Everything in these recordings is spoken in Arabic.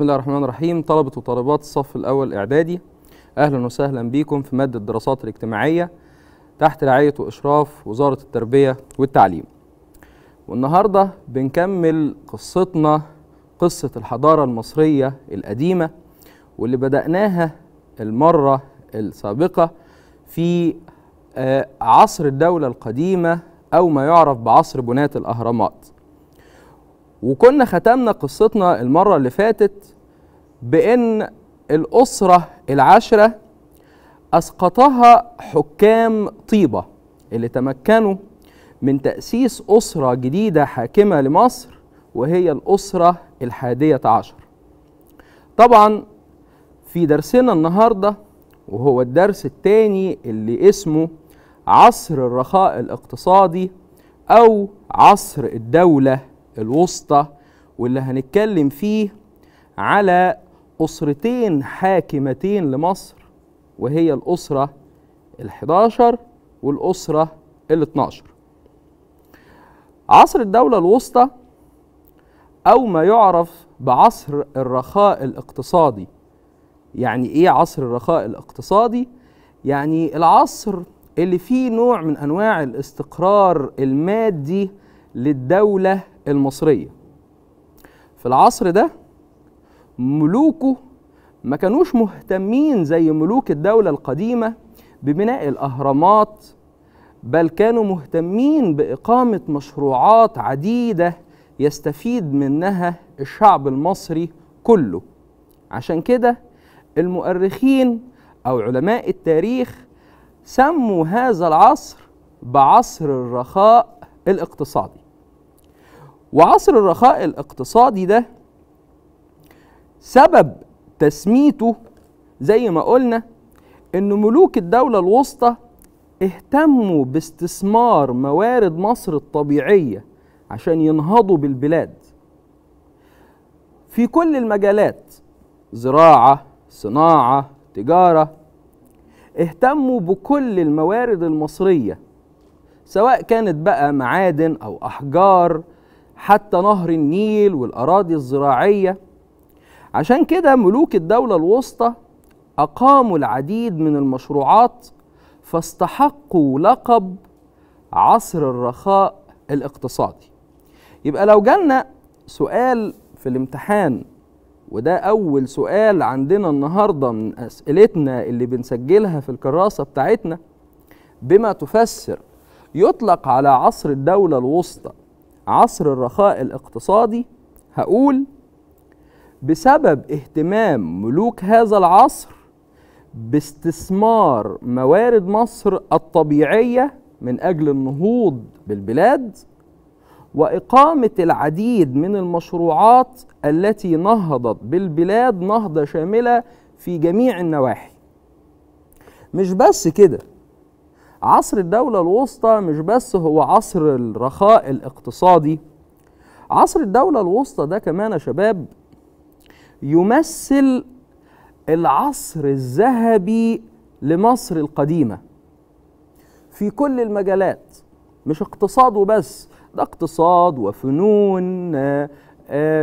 بسم الله الرحمن الرحيم طلبة وطالبات الصف الأول إعدادي أهلا وسهلا بكم في مادة الدراسات الاجتماعية تحت رعاية وإشراف وزارة التربية والتعليم والنهاردة بنكمل قصتنا قصة الحضارة المصرية القديمة واللي بدأناها المرة السابقة في آه، عصر الدولة القديمة أو ما يعرف بعصر بناة الأهرامات وكنا ختمنا قصتنا المرة اللي فاتت بأن الأسرة العشرة أسقطها حكام طيبة اللي تمكنوا من تأسيس أسرة جديدة حاكمة لمصر وهي الأسرة الحادية عشر طبعا في درسنا النهاردة وهو الدرس الثاني اللي اسمه عصر الرخاء الاقتصادي أو عصر الدولة الوسطى واللي هنتكلم فيه على أسرتين حاكمتين لمصر وهي الأسرة ال11 والأسرة ال12 عصر الدولة الوسطى أو ما يعرف بعصر الرخاء الاقتصادي يعني إيه عصر الرخاء الاقتصادي؟ يعني العصر اللي فيه نوع من أنواع الاستقرار المادي للدولة المصرية في العصر ده ملوكه ما كانوش مهتمين زي ملوك الدولة القديمة ببناء الأهرامات بل كانوا مهتمين بإقامة مشروعات عديدة يستفيد منها الشعب المصري كله عشان كده المؤرخين أو علماء التاريخ سموا هذا العصر بعصر الرخاء الاقتصادي وعصر الرخاء الاقتصادي ده سبب تسميته زي ما قلنا ان ملوك الدولة الوسطى اهتموا باستثمار موارد مصر الطبيعية عشان ينهضوا بالبلاد في كل المجالات زراعة صناعة تجارة اهتموا بكل الموارد المصرية سواء كانت بقى معادن أو أحجار حتى نهر النيل والأراضي الزراعية عشان كده ملوك الدولة الوسطى أقاموا العديد من المشروعات فاستحقوا لقب عصر الرخاء الاقتصادي يبقى لو جالنا سؤال في الامتحان وده أول سؤال عندنا النهاردة من أسئلتنا اللي بنسجلها في الكراسة بتاعتنا بما تفسر يطلق على عصر الدولة الوسطى عصر الرخاء الاقتصادي هقول بسبب اهتمام ملوك هذا العصر باستثمار موارد مصر الطبيعيه من اجل النهوض بالبلاد واقامه العديد من المشروعات التي نهضت بالبلاد نهضه شامله في جميع النواحي مش بس كده عصر الدولة الوسطى مش بس هو عصر الرخاء الاقتصادي عصر الدولة الوسطى ده كمان يا شباب يمثل العصر الذهبي لمصر القديمه في كل المجالات مش اقتصاد وبس ده اقتصاد وفنون آه،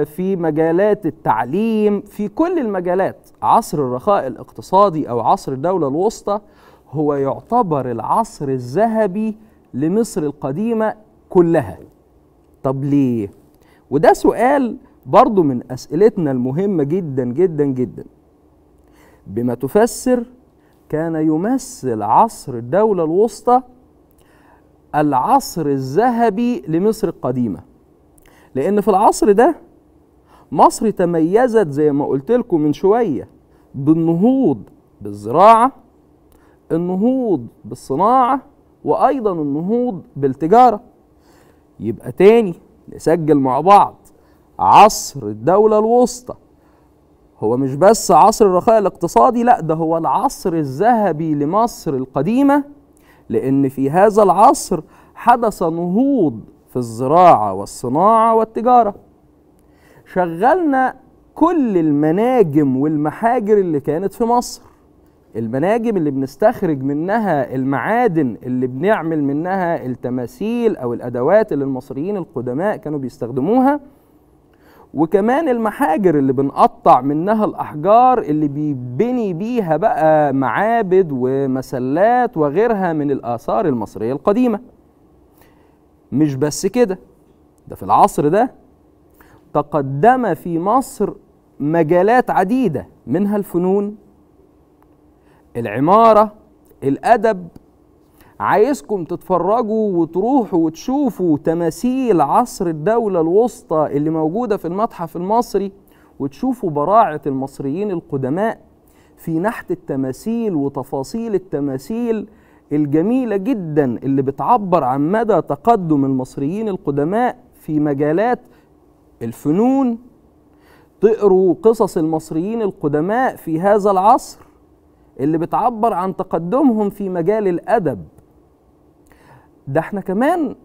في مجالات التعليم في كل المجالات عصر الرخاء الاقتصادي او عصر الدوله الوسطى هو يعتبر العصر الذهبي لمصر القديمه كلها طب ليه وده سؤال برضو من أسئلتنا المهمة جدا جدا جدا بما تفسر كان يمثل عصر الدولة الوسطى العصر الذهبي لمصر القديمة لأن في العصر ده مصر تميزت زي ما قلت لكم من شوية بالنهوض بالزراعة النهوض بالصناعة وأيضا النهوض بالتجارة يبقى تاني نسجل مع بعض عصر الدولة الوسطى هو مش بس عصر الرخاء الاقتصادي لا ده هو العصر الذهبي لمصر القديمة لأن في هذا العصر حدث نهوض في الزراعة والصناعة والتجارة شغلنا كل المناجم والمحاجر اللي كانت في مصر المناجم اللي بنستخرج منها المعادن اللي بنعمل منها التماثيل او الادوات اللي المصريين القدماء كانوا بيستخدموها وكمان المحاجر اللي بنقطع منها الأحجار اللي بيبني بيها بقى معابد ومسلات وغيرها من الآثار المصرية القديمة مش بس كده ده في العصر ده تقدم في مصر مجالات عديدة منها الفنون العمارة الأدب عايزكم تتفرجوا وتروحوا وتشوفوا تماثيل عصر الدولة الوسطى اللي موجودة في المتحف المصري وتشوفوا براعة المصريين القدماء في نحت التماثيل وتفاصيل التماثيل الجميلة جدا اللي بتعبر عن مدى تقدم المصريين القدماء في مجالات الفنون تقروا قصص المصريين القدماء في هذا العصر اللي بتعبر عن تقدمهم في مجال الأدب ده احنا كمان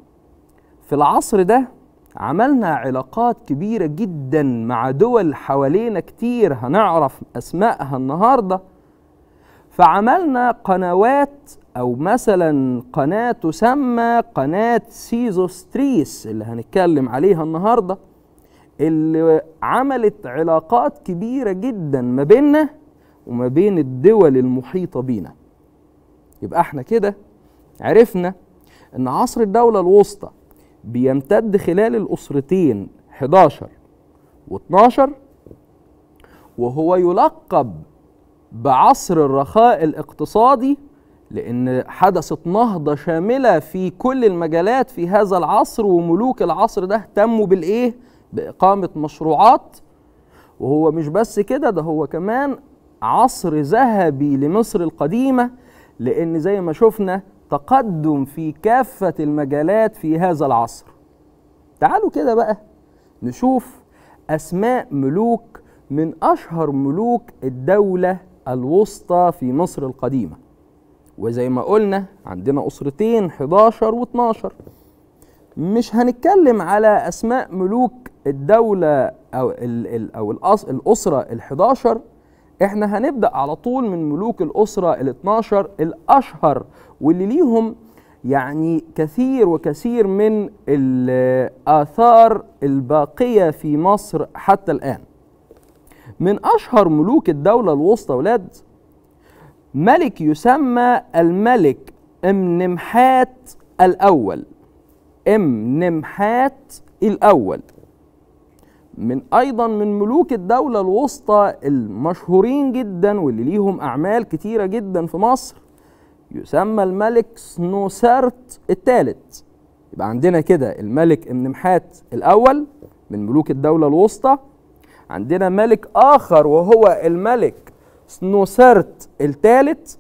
في العصر ده عملنا علاقات كبيرة جدا مع دول حوالينا كتير هنعرف أسمائها النهاردة فعملنا قنوات أو مثلا قناة تسمى قناة سيزوستريس اللي هنتكلم عليها النهاردة اللي عملت علاقات كبيرة جدا ما بيننا وما بين الدول المحيطة بينا يبقى احنا كده عرفنا ان عصر الدوله الوسطى بيمتد خلال الاسرتين 11 و12 وهو يلقب بعصر الرخاء الاقتصادي لأن حدثت نهضة شاملة في كل المجالات في هذا العصر وملوك العصر ده اهتموا بالإيه؟ بإقامة مشروعات وهو مش بس كده ده هو كمان عصر ذهبي لمصر القديمة لأن زي ما شفنا تقدم في كافة المجالات في هذا العصر تعالوا كده بقى نشوف أسماء ملوك من أشهر ملوك الدولة الوسطى في مصر القديمة وزي ما قلنا عندنا أسرتين 11 و 12 مش هنتكلم على أسماء ملوك الدولة أو, الـ الـ أو الأس الأسرة ال 11 احنا هنبدأ على طول من ملوك الأسرة ال 12 الأشهر واللي ليهم يعني كثير وكثير من الآثار الباقية في مصر حتى الآن من أشهر ملوك الدولة الوسطى ولاد ملك يسمى الملك امنمحات الأول امنمحات الأول من أيضا من ملوك الدولة الوسطى المشهورين جدا واللي ليهم أعمال كتيرة جدا في مصر يسمى الملك سنوسرت الثالث يبقى عندنا كده الملك امنمحات الأول من ملوك الدولة الوسطى عندنا ملك آخر وهو الملك سنوسرت الثالث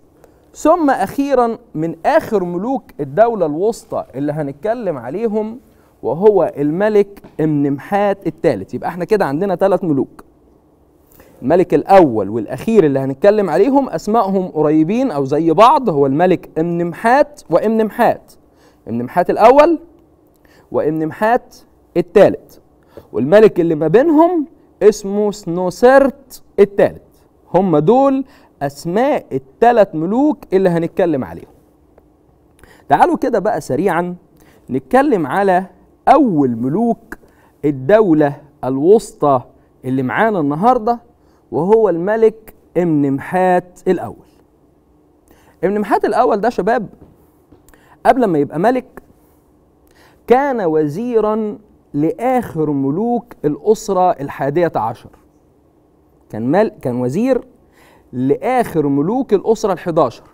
ثم أخيرا من آخر ملوك الدولة الوسطى اللي هنتكلم عليهم وهو الملك امنمحات الثالث يبقى احنا كده عندنا ثلاث ملوك الملك الأول والأخير اللي هنتكلم عليهم أسمائهم قريبين أو زي بعض هو الملك امنمحات وامنمحات امنمحات الأول وامنمحات الثالث والملك اللي ما بينهم اسمه سنوسرت الثالث هم دول أسماء الثلاث ملوك اللي هنتكلم عليهم تعالوا كده بقى سريعا نتكلم على أول ملوك الدولة الوسطى اللي معانا النهارده وهو الملك امنمحات الأول امنمحات الأول ده شباب قبل ما يبقى ملك كان وزيرا لآخر ملوك الأسرة الحادية عشر كان, مل كان وزير لآخر ملوك الأسرة الحداشر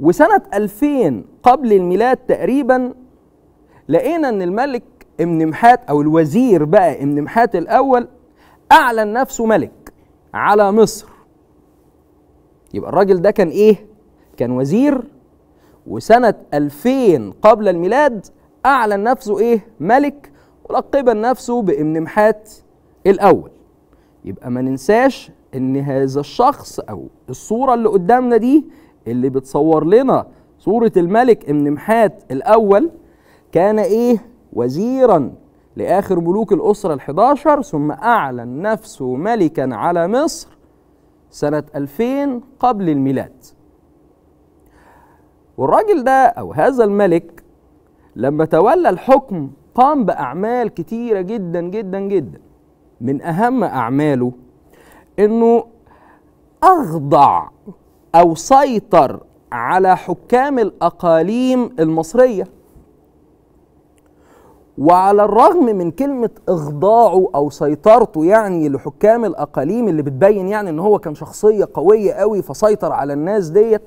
وسنة 2000 قبل الميلاد تقريبا لقينا ان الملك امنمحات او الوزير بقى امنمحات الاول أعلن نفسه ملك على مصر يبقى الراجل ده كان إيه؟ كان وزير وسنة 2000 قبل الميلاد أعلن نفسه إيه؟ ملك ولقب نفسه محات الأول يبقى ما ننساش إن هذا الشخص أو الصورة اللي قدامنا دي اللي بتصور لنا صورة الملك محات الأول كان إيه؟ وزيرا لآخر ملوك الأسرة الحداشر ثم أعلن نفسه ملكا على مصر سنة 2000 قبل الميلاد والراجل ده أو هذا الملك لما تولى الحكم قام بأعمال كتيرة جدا جدا جدا من أهم أعماله إنه أخضع أو سيطر على حكام الأقاليم المصرية وعلى الرغم من كلمة إخضاعه أو سيطرته يعني لحكام الأقاليم اللي بتبين يعني إن هو كان شخصية قوية قوي فسيطر على الناس ديت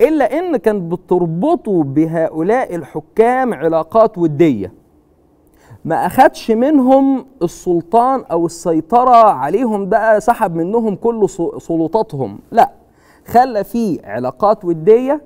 إلا إن كانت بتربطه بهؤلاء الحكام علاقات ودية ما أخدش منهم السلطان أو السيطرة عليهم بقى سحب منهم كل سلطاتهم لا خلى فيه علاقات ودية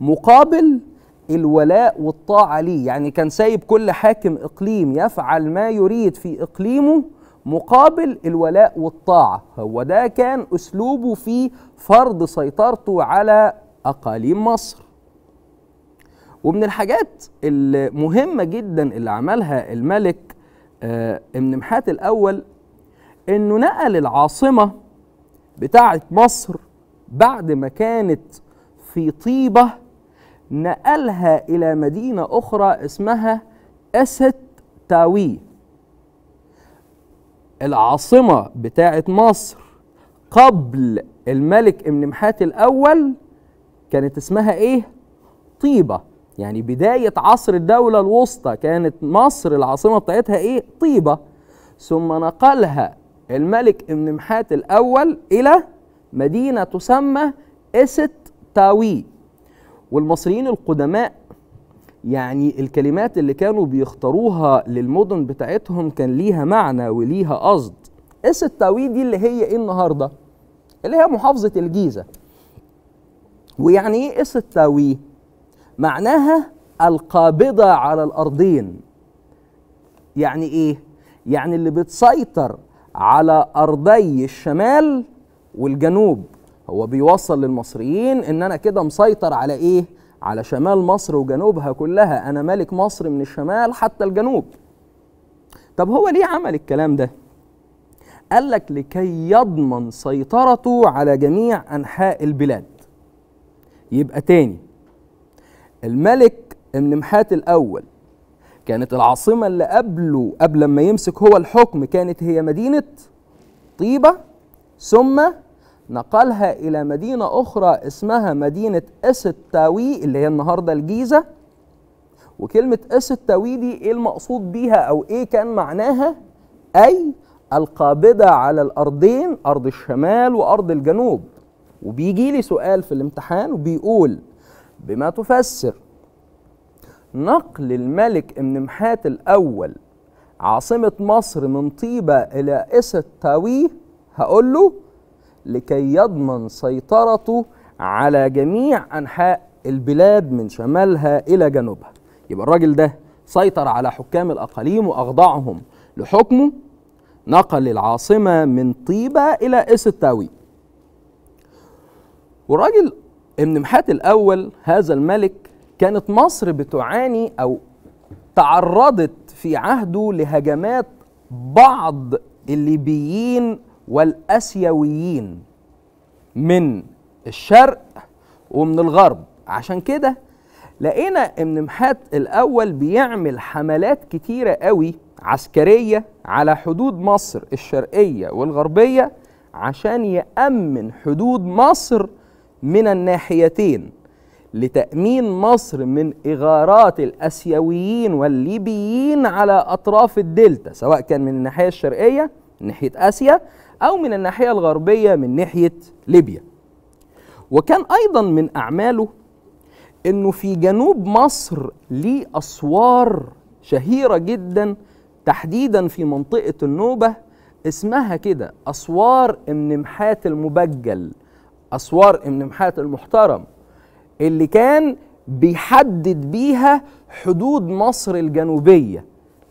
مقابل الولاء والطاعة ليه يعني كان سايب كل حاكم إقليم يفعل ما يريد في إقليمه مقابل الولاء والطاعة هو ده كان أسلوبه في فرض سيطرته على أقاليم مصر ومن الحاجات المهمة جدا اللي عملها الملك آه، ابن محات الأول إنه نقل العاصمة بتاعة مصر بعد ما كانت في طيبة نقلها إلى مدينة أخرى اسمها أست تاوي العاصمة بتاعة مصر قبل الملك ابن محات الأول كانت اسمها إيه؟ طيبة يعني بداية عصر الدولة الوسطى كانت مصر العاصمة بتاعتها إيه؟ طيبة ثم نقلها الملك ابن محات الأول إلى مدينة تسمى إست تاوي والمصريين القدماء يعني الكلمات اللي كانوا بيختاروها للمدن بتاعتهم كان ليها معنى وليها قصد التاوي دي اللي هي ايه النهارده اللي هي محافظه الجيزه ويعني ايه التاوي معناها القابضه على الارضين يعني ايه يعني اللي بتسيطر على ارضي الشمال والجنوب هو بيوصل للمصريين ان انا كده مسيطر على ايه على شمال مصر وجنوبها كلها انا ملك مصر من الشمال حتى الجنوب طب هو ليه عمل الكلام ده قال لك لكي يضمن سيطرته على جميع انحاء البلاد يبقى تاني الملك ابن محات الاول كانت العاصمة اللي قبله قبل ما يمسك هو الحكم كانت هي مدينة طيبة ثم نقلها إلى مدينة أخرى اسمها مدينة التاوي اللي هي النهاردة الجيزة وكلمة التاوي دي إيه المقصود بيها أو إيه كان معناها أي القابضة على الأرضين أرض الشمال وأرض الجنوب وبيجي لي سؤال في الامتحان وبيقول بما تفسر نقل الملك ابن محات الأول عاصمة مصر من طيبة إلى التاوي هقول له لكي يضمن سيطرته على جميع أنحاء البلاد من شمالها إلى جنوبها يبقى الراجل ده سيطر على حكام الأقاليم وأخضعهم لحكمه نقل العاصمة من طيبة إلى إستاوي والراجل ابن محات الأول هذا الملك كانت مصر بتعاني أو تعرضت في عهده لهجمات بعض الليبيين والاسيويين من الشرق ومن الغرب عشان كده لقينا ان محات الاول بيعمل حملات كتيره قوي عسكريه على حدود مصر الشرقيه والغربيه عشان يامن حدود مصر من الناحيتين لتامين مصر من اغارات الاسيويين والليبيين على اطراف الدلتا سواء كان من الناحيه الشرقيه ناحيه اسيا أو من الناحية الغربية من ناحية ليبيا وكان أيضا من أعماله أنه في جنوب مصر ليه أسوار شهيرة جدا تحديدا في منطقة النوبة اسمها كده أسوار ابن محات المبجل أسوار ابن محات المحترم اللي كان بيحدد بيها حدود مصر الجنوبية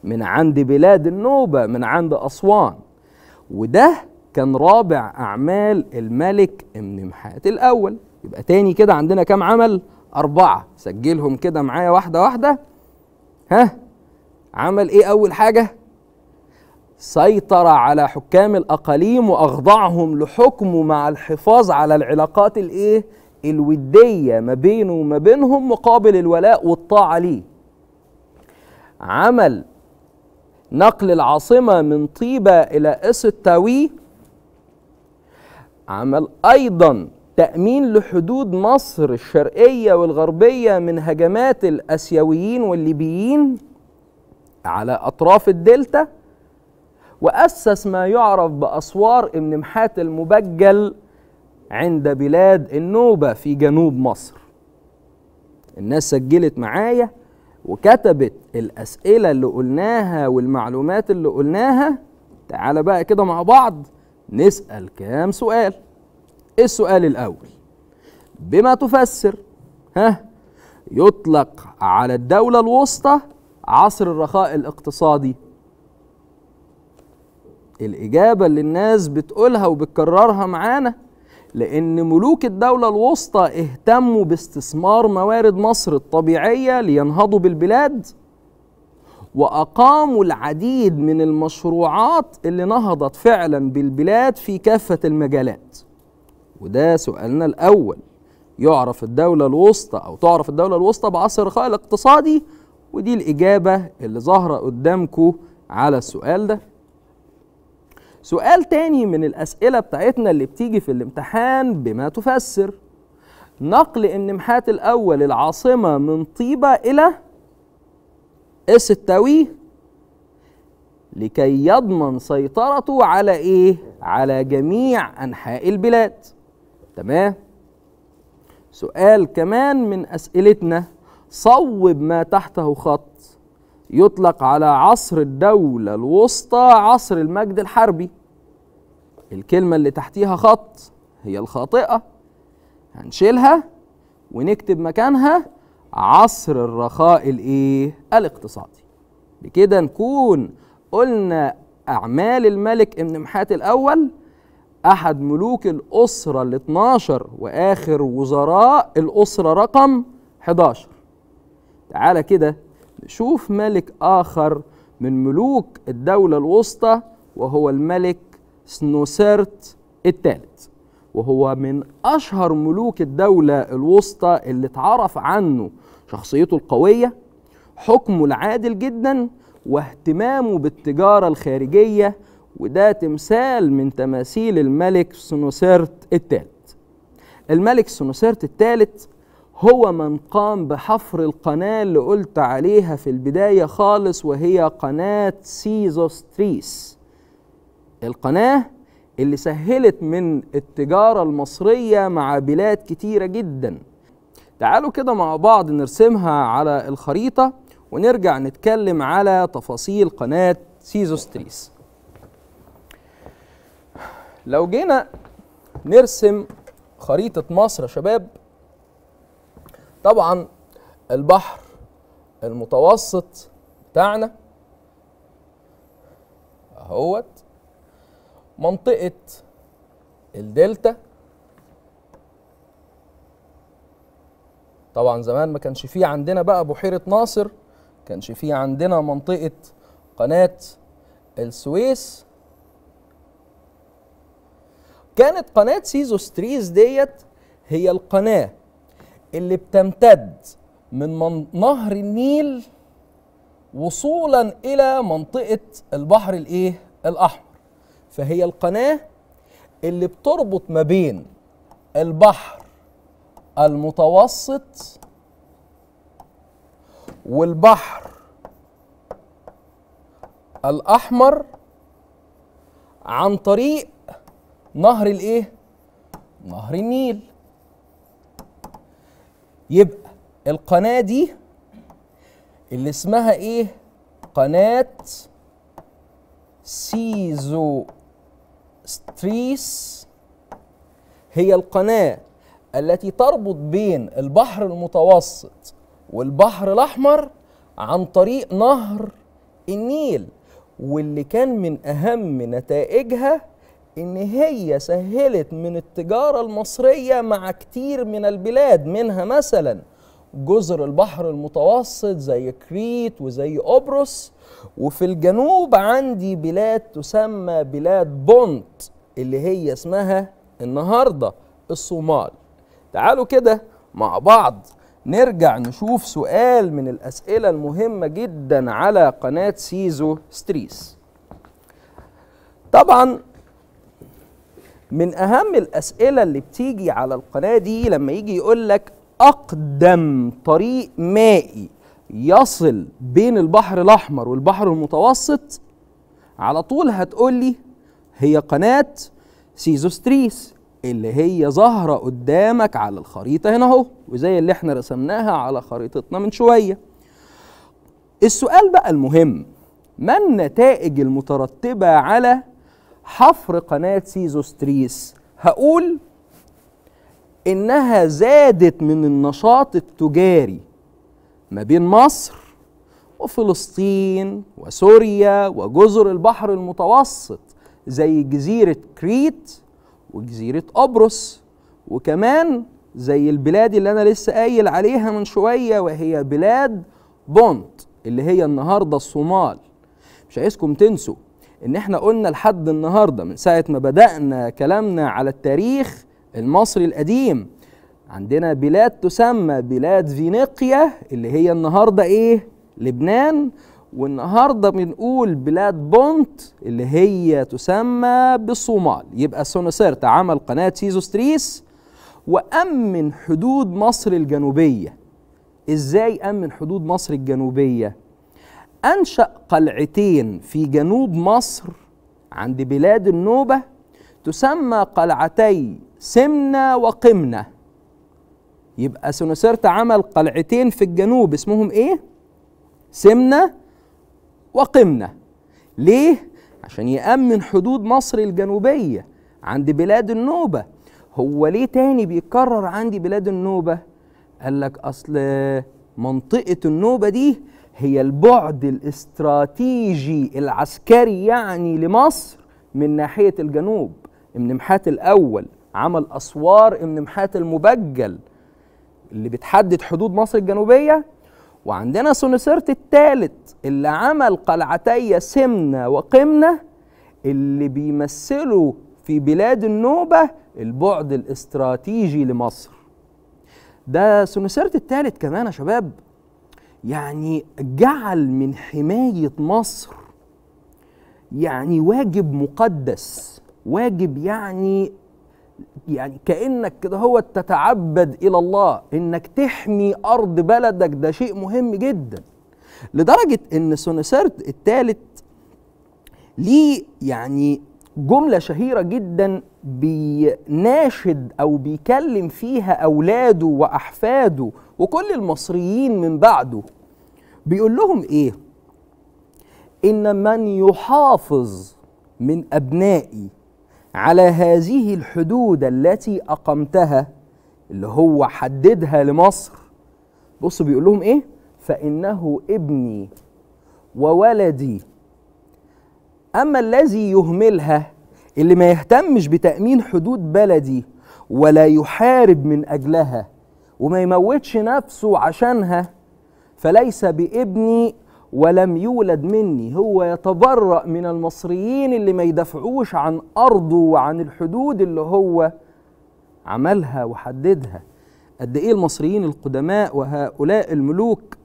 من عند بلاد النوبة من عند أسوان وده كان رابع أعمال الملك محات الأول يبقى تاني كده عندنا كام عمل؟ أربعة سجلهم كده معايا واحدة واحدة ها عمل إيه أول حاجة؟ سيطر على حكام الأقاليم وأخضعهم لحكمه مع الحفاظ على العلاقات الإيه؟ الودية ما بينه وما بينهم مقابل الولاء والطاعة ليه عمل نقل العاصمة من طيبة إلى إس التاوي عمل أيضا تأمين لحدود مصر الشرقية والغربية من هجمات الأسيويين والليبيين على أطراف الدلتا وأسس ما يعرف بأسوار النمحات المبجل عند بلاد النوبة في جنوب مصر الناس سجلت معايا وكتبت الأسئلة اللي قلناها والمعلومات اللي قلناها تعالى بقى كده مع بعض نسأل كام سؤال السؤال الأول بما تفسر ها يطلق على الدولة الوسطى عصر الرخاء الاقتصادي الإجابة اللي الناس بتقولها وبتكررها معانا لأن ملوك الدولة الوسطى اهتموا باستثمار موارد مصر الطبيعية لينهضوا بالبلاد واقاموا العديد من المشروعات اللي نهضت فعلا بالبلاد في كافه المجالات وده سؤالنا الاول يعرف الدوله الوسطى او تعرف الدوله الوسطى بعصر الرخاء الاقتصادي ودي الاجابه اللي ظاهره قدامكم على السؤال ده سؤال تاني من الاسئله بتاعتنا اللي بتيجي في الامتحان بما تفسر نقل النمحات الاول العاصمه من طيبه الى اس التوي لكي يضمن سيطرته على ايه على جميع انحاء البلاد تمام سؤال كمان من اسئلتنا صوب ما تحته خط يطلق على عصر الدوله الوسطى عصر المجد الحربي الكلمه اللي تحتيها خط هي الخاطئه هنشيلها ونكتب مكانها عصر الرخاء الايه الاقتصادي بكده نكون قلنا اعمال الملك ابن محات الاول احد ملوك الاسره ال 12 واخر وزراء الاسره رقم 11 تعالى كده نشوف ملك اخر من ملوك الدوله الوسطى وهو الملك سنوسرت الثالث وهو من أشهر ملوك الدولة الوسطى اللي اتعرف عنه شخصيته القوية حكمه العادل جدا واهتمامه بالتجارة الخارجية وده تمثال من تماثيل الملك سنوسيرت الثالث الملك سنوسيرت الثالث هو من قام بحفر القناة اللي قلت عليها في البداية خالص وهي قناة سيزوستريس القناة اللي سهلت من التجارة المصرية مع بلاد كتيرة جدا تعالوا كده مع بعض نرسمها على الخريطة ونرجع نتكلم على تفاصيل قناة سيزوستريس لو جينا نرسم خريطة مصر يا شباب طبعا البحر المتوسط بتاعنا اهوت منطقه الدلتا طبعا زمان ما كانش فيه عندنا بقى بحيره ناصر كانش فيه عندنا منطقه قناه السويس كانت قناه ستريز ديت هي القناه اللي بتمتد من, من نهر النيل وصولا الى منطقه البحر الايه الاحمر فهي القناه اللي بتربط ما بين البحر المتوسط والبحر الاحمر عن طريق نهر الايه نهر النيل يبقى القناه دي اللي اسمها ايه قناه سيزو ستريس هي القناة التي تربط بين البحر المتوسط والبحر الأحمر عن طريق نهر النيل واللي كان من أهم نتائجها إن هي سهلت من التجارة المصرية مع كتير من البلاد منها مثلاً جزر البحر المتوسط زي كريت وزي قبرص وفي الجنوب عندي بلاد تسمى بلاد بونت اللي هي اسمها النهارده الصومال تعالوا كده مع بعض نرجع نشوف سؤال من الأسئلة المهمة جدا على قناة سيزو ستريس طبعا من أهم الأسئلة اللي بتيجي على القناة دي لما يجي يقول لك أقدم طريق مائي يصل بين البحر الأحمر والبحر المتوسط على طول هتقول لي هي قناة سيزوستريس اللي هي ظاهرة قدامك على الخريطة هنا أهو وزي اللي احنا رسمناها على خريطتنا من شوية السؤال بقى المهم ما النتائج المترتبة على حفر قناة سيزوستريس هقول انها زادت من النشاط التجاري ما بين مصر وفلسطين وسوريا وجزر البحر المتوسط زي جزيره كريت وجزيره قبرص وكمان زي البلاد اللي انا لسه قايل عليها من شويه وهي بلاد بونت اللي هي النهارده الصومال مش عايزكم تنسوا ان احنا قلنا لحد النهارده من ساعه ما بدانا كلامنا على التاريخ المصري القديم عندنا بلاد تسمى بلاد فينيقيا اللي هي النهارده ايه لبنان والنهارده بنقول بلاد بونت اللي هي تسمى بالصومال يبقى سيرت عمل قناه سيزوستريس وامن حدود مصر الجنوبيه ازاي امن حدود مصر الجنوبيه انشا قلعتين في جنوب مصر عند بلاد النوبه تسمى قلعتي سمنة وقمنة يبقى سنسرت عمل قلعتين في الجنوب اسمهم ايه؟ سمنة وقمنة ليه؟ عشان يأمن حدود مصر الجنوبية عند بلاد النوبة هو ليه تاني بيتكرر عندي بلاد النوبة؟ قال لك أصل منطقة النوبة دي هي البعد الاستراتيجي العسكري يعني لمصر من ناحية الجنوب من نمحات الأول عمل اسوار النمحات المبجل اللي بتحدد حدود مصر الجنوبيه وعندنا سونسرت الثالث اللي عمل قلعتي سمنه وقمنه اللي بيمثلوا في بلاد النوبه البعد الاستراتيجي لمصر ده سونسرت الثالث كمان يا شباب يعني جعل من حمايه مصر يعني واجب مقدس واجب يعني يعني كانك كده هو تتعبد الى الله انك تحمي ارض بلدك ده شيء مهم جدا لدرجه ان سونسرت الثالث ليه يعني جملة شهيرة جدا بيناشد أو بيكلم فيها أولاده وأحفاده وكل المصريين من بعده بيقول لهم إيه؟ إن من يحافظ من أبنائي على هذه الحدود التي أقمتها اللي هو حددها لمصر بص بيقول لهم إيه فإنه ابني وولدي أما الذي يهملها اللي ما يهتمش بتأمين حدود بلدي ولا يحارب من أجلها وما يموتش نفسه عشانها فليس بابني ولم يولد مني هو يتبرأ من المصريين اللي ما يدافعوش عن أرضه وعن الحدود اللي هو عملها وحددها قد إيه المصريين القدماء وهؤلاء الملوك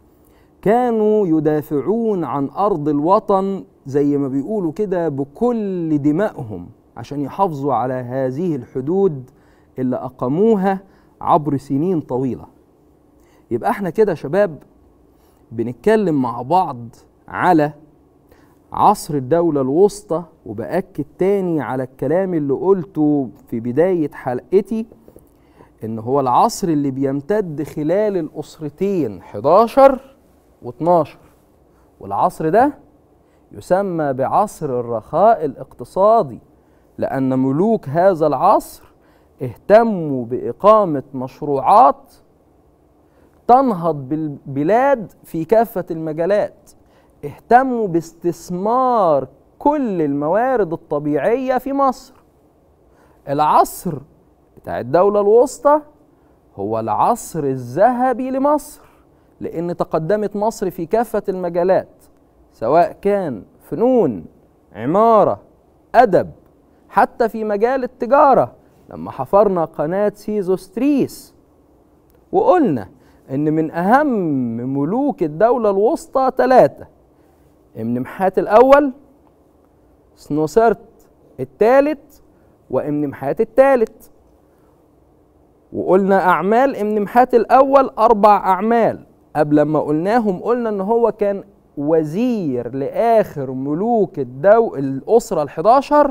كانوا يدافعون عن أرض الوطن زي ما بيقولوا كده بكل دمائهم عشان يحافظوا على هذه الحدود اللي أقاموها عبر سنين طويلة يبقى احنا كده شباب بنتكلم مع بعض على عصر الدولة الوسطى وبأكد تاني على الكلام اللي قلته في بداية حلقتي إن هو العصر اللي بيمتد خلال الأسرتين 11 و12 والعصر ده يسمى بعصر الرخاء الاقتصادي لأن ملوك هذا العصر اهتموا بإقامة مشروعات تنهض بالبلاد في كافة المجالات اهتموا باستثمار كل الموارد الطبيعية في مصر العصر بتاع الدولة الوسطى هو العصر الذهبي لمصر لأن تقدمت مصر في كافة المجالات سواء كان فنون عمارة أدب حتى في مجال التجارة لما حفرنا قناة سيزوستريس وقلنا ان من اهم ملوك الدوله الوسطى ثلاثه امنمحات محات الاول سنوسرت الثالث وامنمحات محات الثالث وقلنا اعمال امنمحات محات الاول اربع اعمال قبل ما قلناهم قلنا ان هو كان وزير لاخر ملوك الدو الاسره ال11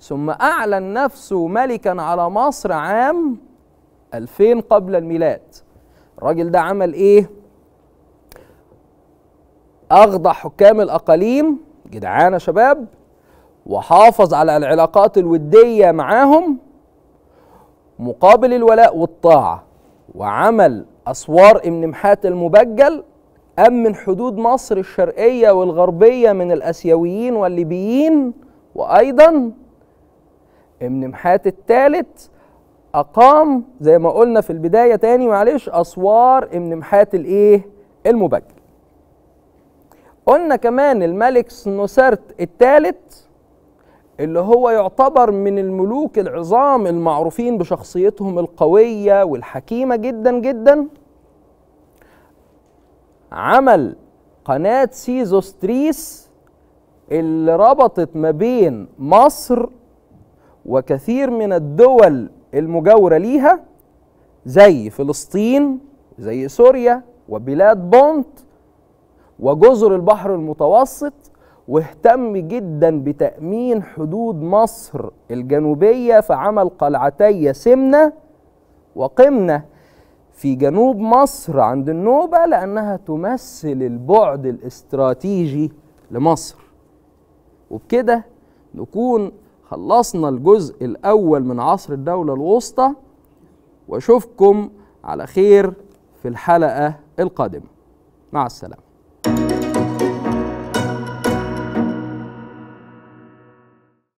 ثم اعلن نفسه ملكا على مصر عام 2000 قبل الميلاد الراجل ده عمل ايه اغضى حكام الاقاليم جدعان يا شباب وحافظ على العلاقات الوديه معاهم مقابل الولاء والطاعه وعمل اسوار ابن محات المبجل امن حدود مصر الشرقيه والغربيه من الاسيويين والليبيين وايضا ابن محات الثالث أقام زي ما قلنا في البداية تاني معلش أسوار ابن محات الإيه؟ المبجل. قلنا كمان الملك سنوسرت الثالث اللي هو يعتبر من الملوك العظام المعروفين بشخصيتهم القوية والحكيمة جدا جدا عمل قناة سيزوستريس اللي ربطت ما بين مصر وكثير من الدول المجاورة ليها زي فلسطين زي سوريا وبلاد بونت وجزر البحر المتوسط واهتم جدا بتأمين حدود مصر الجنوبية فعمل قلعتي سمنة وقمنة في جنوب مصر عند النوبة لأنها تمثل البعد الاستراتيجي لمصر وبكده نكون خلصنا الجزء الأول من عصر الدولة الوسطى وأشوفكم على خير في الحلقة القادمة مع السلامة